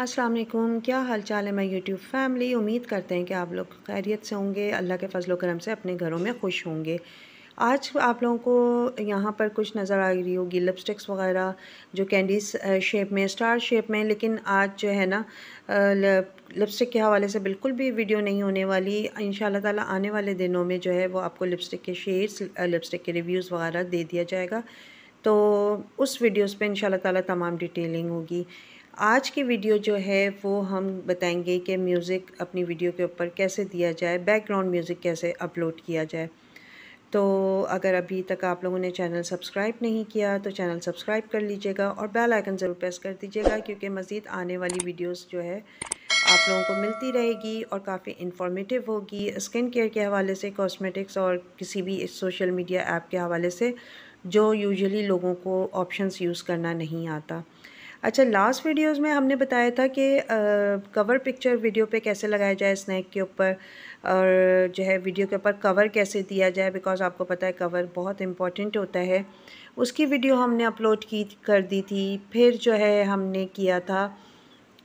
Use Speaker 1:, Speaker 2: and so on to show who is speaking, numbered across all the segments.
Speaker 1: अस्सलाम वालेकुम क्या हाल चाल है मैं यूट्यूब फैमिली उम्मीद करते हैं कि आप लोग खैरियत से होंगे अल्लाह के फजल करम से अपने घरों में खुश होंगे आज आप लोगों को यहाँ पर कुछ नज़र आ रही होगी लिपस्टिक्स वगैरह जो कैंडीज शेप में स्टार शेप में लेकिन आज जो है ना लिपस्टिक के हवाले से बिल्कुल भी वीडियो नहीं होने वाली इन ताला आने वाले दिनों में जो है वो आपको लिपस्टिक के शेड्स लिपस्टिक के रिव्यूज़ वगैरह दे दिया जाएगा तो उस वीडियोस पे इन ताला तमाम डिटेलिंग होगी आज की वीडियो जो है वो हम बताएंगे कि म्यूज़िक अपनी वीडियो के ऊपर कैसे दिया जाए बैकग्राउंड म्यूज़िक कैसे अपलोड किया जाए तो अगर अभी तक आप लोगों ने चैनल सब्सक्राइब नहीं किया तो चैनल सब्सक्राइब कर लीजिएगा और बेल आइकन ज़रूर प्रेस कर दीजिएगा क्योंकि मज़ीद आने वाली वीडियोस जो है आप लोगों को मिलती रहेगी और काफ़ी इन्फॉर्मेटिव होगी स्किन केयर के हवाले से कॉस्मेटिक्स और किसी भी सोशल मीडिया ऐप के हवाले से जो यूजुअली लोगों को ऑप्शंस यूज़ करना नहीं आता अच्छा लास्ट वीडियोस में हमने बताया था कि कवर पिक्चर वीडियो पे कैसे लगाया जाए स्नैक के ऊपर और जो है वीडियो के ऊपर कवर कैसे दिया जाए बिकॉज आपको पता है कवर बहुत इम्पॉर्टेंट होता है उसकी वीडियो हमने अपलोड की कर दी थी फिर जो है हमने किया था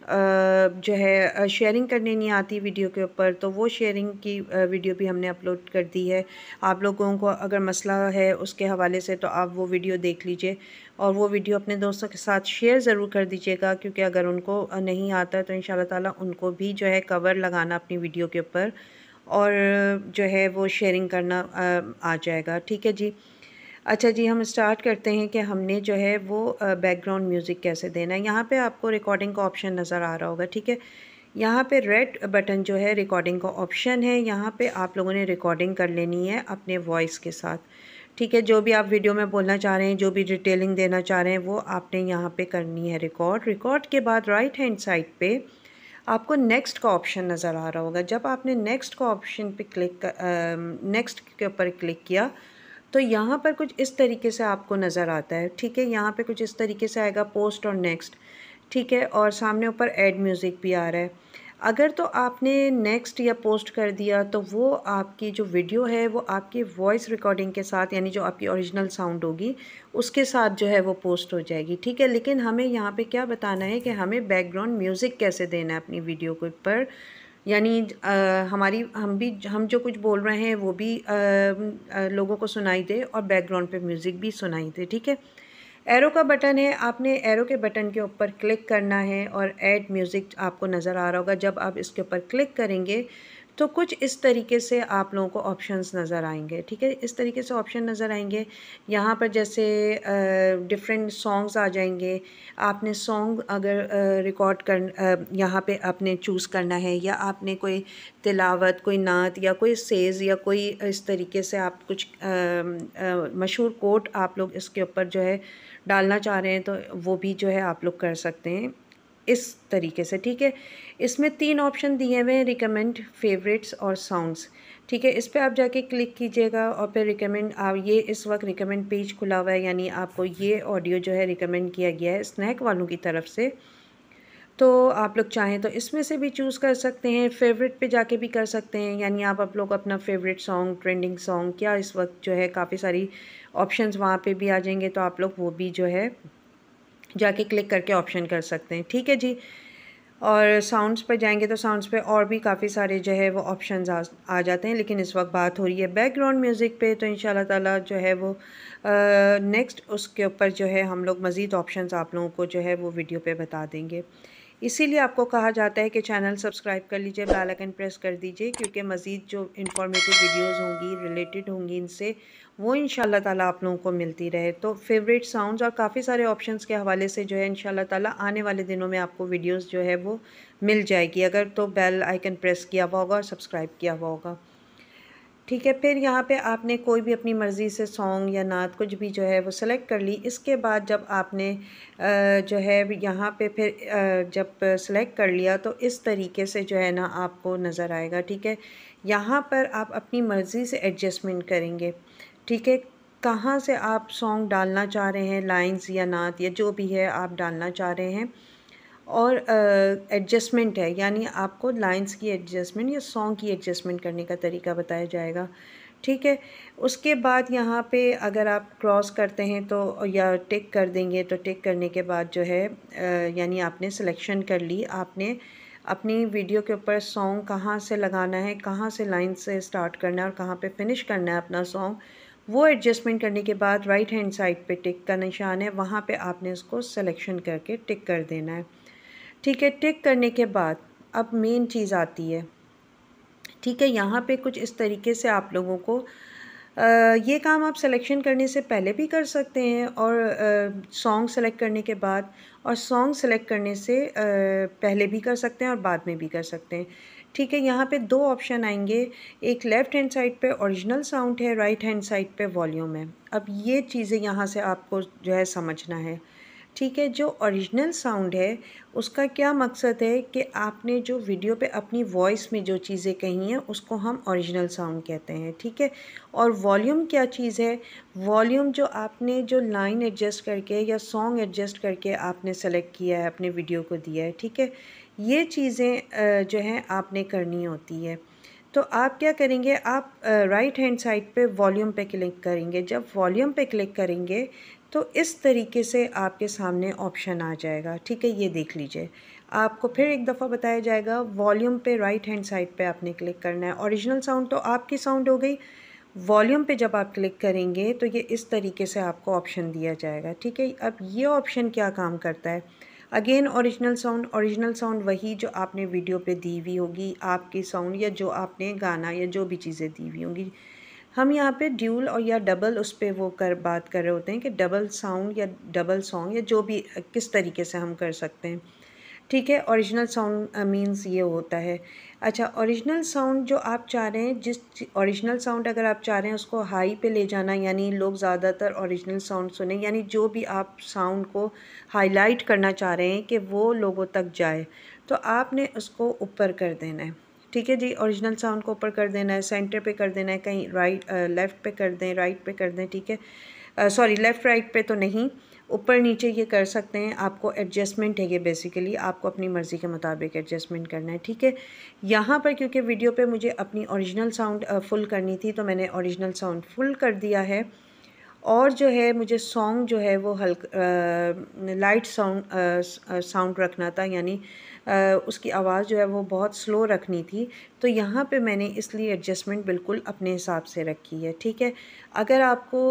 Speaker 1: जो है शेयरिंग करने नहीं आती वीडियो के ऊपर तो वो शेयरिंग की वीडियो भी हमने अपलोड कर दी है आप लोगों को अगर मसला है उसके हवाले से तो आप वो वीडियो देख लीजिए और वो वीडियो अपने दोस्तों के साथ शेयर ज़रूर कर दीजिएगा क्योंकि अगर उनको नहीं आता तो इन ताला उनको भी जो है कवर लगाना अपनी वीडियो के ऊपर और जो है वो शेयरिंग करना आ जाएगा ठीक है जी अच्छा जी हम स्टार्ट करते हैं कि हमने जो है वो बैकग्राउंड म्यूज़िक कैसे देना है यहाँ पे आपको रिकॉर्डिंग का ऑप्शन नज़र आ रहा होगा ठीक है यहाँ पे रेड बटन जो है रिकॉर्डिंग का ऑप्शन है यहाँ पे आप लोगों ने रिकॉर्डिंग कर लेनी है अपने वॉइस के साथ ठीक है जो भी आप वीडियो में बोलना चाह रहे हैं जो भी डिटेलिंग देना चाह रहे हैं वो आपने यहाँ पर करनी है रिकॉर्ड रिकॉर्ड के बाद राइट हैंड साइड पर आपको नेक्स्ट का ऑप्शन नज़र आ रहा होगा जब आपने नेक्स्ट का ऑप्शन पर क्लिक नेक्स्ट के ऊपर क्लिक किया तो यहाँ पर कुछ इस तरीके से आपको नज़र आता है ठीक है यहाँ पे कुछ इस तरीके से आएगा पोस्ट और नेक्स्ट ठीक है और सामने ऊपर एड म्यूज़िक भी आ रहा है अगर तो आपने नेक्स्ट या पोस्ट कर दिया तो वो आपकी जो वीडियो है वो आपकी वॉइस रिकॉर्डिंग के साथ यानी जो आपकी ओरिजिनल साउंड होगी उसके साथ जो है वो पोस्ट हो जाएगी ठीक है लेकिन हमें यहाँ पे क्या बताना है कि हमें बैकग्राउंड म्यूज़िक कैसे देना है अपनी वीडियो के ऊपर यानी हमारी हम भी हम जो कुछ बोल रहे हैं वो भी लोगों को सुनाई दे और बैकग्राउंड पे म्यूज़िक भी सुनाई दे ठीक है एरो का बटन है आपने एरो के बटन के ऊपर क्लिक करना है और ऐड म्यूज़िक आपको नज़र आ रहा होगा जब आप इसके ऊपर क्लिक करेंगे तो कुछ इस तरीके से आप लोगों को ऑप्शंस नज़र आएंगे ठीक है इस तरीके से ऑप्शन नज़र आएंगे यहाँ पर जैसे डिफरेंट सॉन्ग्स आ जाएंगे आपने सॉन्ग अगर रिकॉर्ड कर यहाँ पे आपने चूज़ करना है या आपने कोई तिलावत कोई नात या कोई सेज़ या कोई इस तरीके से आप कुछ मशहूर कोट आप लोग इसके ऊपर जो है डालना चाह रहे हैं तो वो भी जो है आप लोग कर सकते हैं इस तरीके से ठीक है इसमें तीन ऑप्शन दिए हुए हैं रिकमेंड फेवरेट्स और सॉन्ग्स ठीक है इस पर आप जाके क्लिक कीजिएगा और फिर रिकमेंड आप ये इस वक्त रिकमेंड पेज खुला हुआ है यानी आपको ये ऑडियो जो है रिकमेंड किया गया है स्नैक वालों की तरफ से तो आप लोग चाहें तो इसमें से भी चूज़ कर सकते हैं फेवरेट पे जाके भी कर सकते हैं यानी आप आप लोग अपना फेवरेट सॉन्ग ट्रेंडिंग सॉन्ग क्या इस वक्त जो है काफ़ी सारी ऑप्शंस वहाँ पे भी आ जाएंगे तो आप लोग वो भी जो है जाके क्लिक करके ऑप्शन कर सकते हैं ठीक है जी और साउंड्स पर जाएंगे तो साउंड्स पे और भी काफ़ी सारे जो है वो ऑप्शंस आ, आ जाते हैं लेकिन इस वक्त बात हो रही है बैकग्राउंड म्यूज़िक पे तो इन ताला जो है वो नेक्स्ट उसके ऊपर जो है हम लोग मज़ीद ऑप्शंस आप लोगों को जो है वो वीडियो पे बता देंगे इसीलिए आपको कहा जाता है कि चैनल सब्सक्राइब कर लीजिए बेल आइकन प्रेस कर दीजिए क्योंकि मज़ीद जो इन्फॉर्मेटिव वीडियोस होंगी रिलेटेड होंगी इनसे वो इन ताला आप लोगों को मिलती रहे तो फेवरेट साउंड्स और काफ़ी सारे ऑप्शंस के हवाले से जो है इन ताला आने वाले दिनों में आपको वीडियोज़ जो है वो मिल जाएगी अगर तो बेल आइकन प्रेस किया हुआ होगा और सब्सक्राइब किया हुआ होगा ठीक है फिर यहाँ पे आपने कोई भी अपनी मर्ज़ी से सॉन्ग या नात कुछ भी जो है वो सिलेक्ट कर ली इसके बाद जब आपने जो है यहाँ पे फिर जब सिलेक्ट कर लिया तो इस तरीके से जो है ना आपको नज़र आएगा ठीक है यहाँ पर आप अपनी मर्ज़ी से एडजस्टमेंट करेंगे ठीक है कहाँ से आप सॉन्ग डालना चाह रहे हैं लाइंस या नात या जो भी है आप डालना चाह रहे हैं और एडजस्टमेंट uh, है यानी आपको लाइंस की एडजस्टमेंट या सॉन्ग की एडजस्टमेंट करने का तरीका बताया जाएगा ठीक है उसके बाद यहाँ पे अगर आप क्रॉस करते हैं तो या टिक कर देंगे तो टिक करने के बाद जो है uh, यानी आपने सिलेक्शन कर ली आपने अपनी वीडियो के ऊपर सॉन्ग कहाँ से लगाना है कहाँ से लाइन से स्टार्ट करना है और कहाँ पे फिनिश करना है अपना सॉन्ग वो एडजस्टमेंट करने के बाद राइट हैंड साइड पे टिक का निशान है वहाँ पे आपने उसको सिलेक्शन करके टिक कर देना है ठीक है टिक करने के बाद अब मेन चीज़ आती है ठीक है यहाँ पे कुछ इस तरीके से आप लोगों को आ, ये काम आप सिलेक्शन करने से पहले भी कर सकते हैं और सॉन्ग सेलेक्ट करने के बाद और सॉन्ग सेलेक्ट करने से आ, पहले भी कर सकते हैं और बाद में भी कर सकते हैं ठीक है यहाँ पे दो ऑप्शन आएंगे एक लेफ़्ट हैंड साइड पे ओरिजिनल साउंड है राइट हैंड साइड पे वॉल्यूम है अब ये चीज़ें यहाँ से आपको जो है समझना है ठीक है जो ओरिजिनल साउंड है उसका क्या मकसद है कि आपने जो वीडियो पे अपनी वॉइस में जो चीज़ें कही हैं उसको हम ओरिजिनल साउंड कहते हैं ठीक है और वॉल्यूम क्या चीज़ है वॉल्यूम जो आपने जो लाइन एडजस्ट करके या सॉन्ग एडजस्ट करके आपने सेलेक्ट किया है अपने वीडियो को दिया है ठीक है ये चीज़ें जो हैं आपने करनी होती है तो आप क्या करेंगे आप राइट हैंड साइड पे वॉल्यूम पे क्लिक करेंगे जब वॉल्यूम पे क्लिक करेंगे तो इस तरीके से आपके सामने ऑप्शन आ जाएगा ठीक है ये देख लीजिए आपको फिर एक दफ़ा बताया जाएगा वॉल्यूम पे राइट हैंड साइड पे आपने क्लिक करना है ओरिजिनल साउंड तो आपकी साउंड हो गई वॉल्यूम पे जब आप क्लिक करेंगे तो ये इस तरीके से आपको ऑप्शन दिया जाएगा ठीक है अब ये ऑप्शन क्या काम करता है again original sound original sound वही जो आपने वीडियो पे दी हुई होगी आपकी साउंड या जो आपने गाना या जो भी चीज़ें दी हुई होंगी हम यहाँ पे ड्यूल और या डबल उस पर वो कर बात कर रहे होते हैं कि डबल साउंड या डबल सॉन्ग या जो भी किस तरीके से हम कर सकते हैं ठीक है ओरिजिनल साउंड मींस ये होता है अच्छा ओरिजिनल साउंड जो आप चाह रहे हैं जिस ओरिजिनल साउंड अगर आप चाह रहे हैं उसको हाई पे ले जाना यानी लोग ज़्यादातर ओरिजिनल साउंड सुने यानी जो भी आप साउंड को हाईलाइट करना चाह रहे हैं कि वो लोगों तक जाए तो आपने उसको ऊपर कर देना है ठीक है जी ओरिजिनल साउंड को ऊपर कर देना है सेंटर पे कर देना है कहीं राइट लेफ़्ट पे कर दें राइट पे कर दें ठीक है सॉरी लेफ़्ट राइट पे तो नहीं ऊपर नीचे ये कर सकते हैं आपको एडजस्टमेंट है ये बेसिकली आपको अपनी मर्ज़ी के मुताबिक एडजस्टमेंट करना है ठीक है यहाँ पर क्योंकि वीडियो पे मुझे अपनी ओरिजिनल साउंड फुल करनी थी तो मैंने ओरिजिनल साउंड फुल कर दिया है और जो है मुझे सॉन्ग जो है वो हल्का लाइट साउंड साउंड रखना था यानी उसकी आवाज़ जो है वो बहुत स्लो रखनी थी तो यहाँ पे मैंने इसलिए एडजस्टमेंट बिल्कुल अपने हिसाब से रखी है ठीक है अगर आपको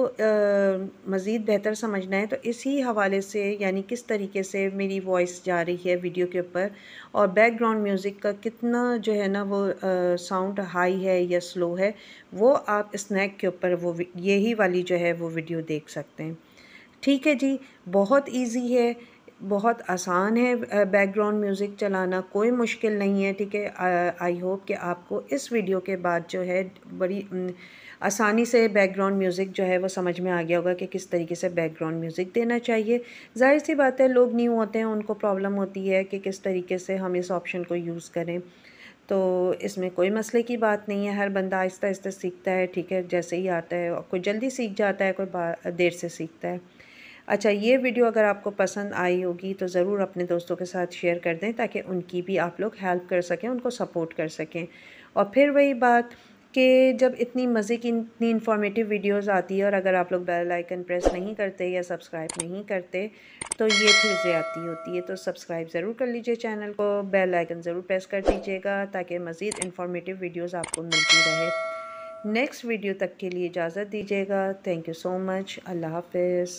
Speaker 1: मज़ीद बेहतर समझना है तो इसी हवाले से यानी किस तरीके से मेरी वॉइस जा रही है वीडियो के ऊपर और बैकग्राउंड म्यूज़िक का कितना जो है ना वो साउंड हाई है या स्लो है वो आप स्नैक के ऊपर वो यही वाली जो है वो वीडियो देख सकते हैं ठीक है जी बहुत ईजी है बहुत आसान है बैकग्राउंड म्यूज़िक चलाना कोई मुश्किल नहीं है ठीक है आई होप कि आपको इस वीडियो के बाद जो है बड़ी आसानी से बैकग्राउंड म्यूज़िक जो है वो समझ में आ गया होगा कि किस तरीके से बैकग्राउंड म्यूज़िक देना चाहिए जाहिर सी बात है लोग न्यू होते हैं उनको प्रॉब्लम होती है कि किस तरीके से हम इस ऑप्शन को यूज़ करें तो इसमें कोई मसले की बात नहीं है हर बंदा आहिस्ता आहिस्ता सीखता है ठीक है जैसे ही आता है कोई जल्दी सीख जाता है कोई देर से सीखता है अच्छा ये वीडियो अगर आपको पसंद आई होगी तो ज़रूर अपने दोस्तों के साथ शेयर कर दें ताकि उनकी भी आप लोग हेल्प कर सकें उनको सपोर्ट कर सकें और फिर वही बात कि जब इतनी मज़े की इतनी इन्फॉर्मेटिव वीडियोस आती है और अगर आप लोग बेल आइकन प्रेस नहीं करते या सब्सक्राइब नहीं करते तो ये फिर ज़्यादा होती है तो सब्सक्राइब ज़रूर कर लीजिए चैनल को बेल आइकन ज़रूर प्रेस कर दीजिएगा ताकि मज़ीद इन्फॉर्मेटिव वीडियोस आपको मिलती रहे नेक्स्ट वीडियो तक के लिए इजाज़त दीजिएगा thank you so much Allah हाफिज़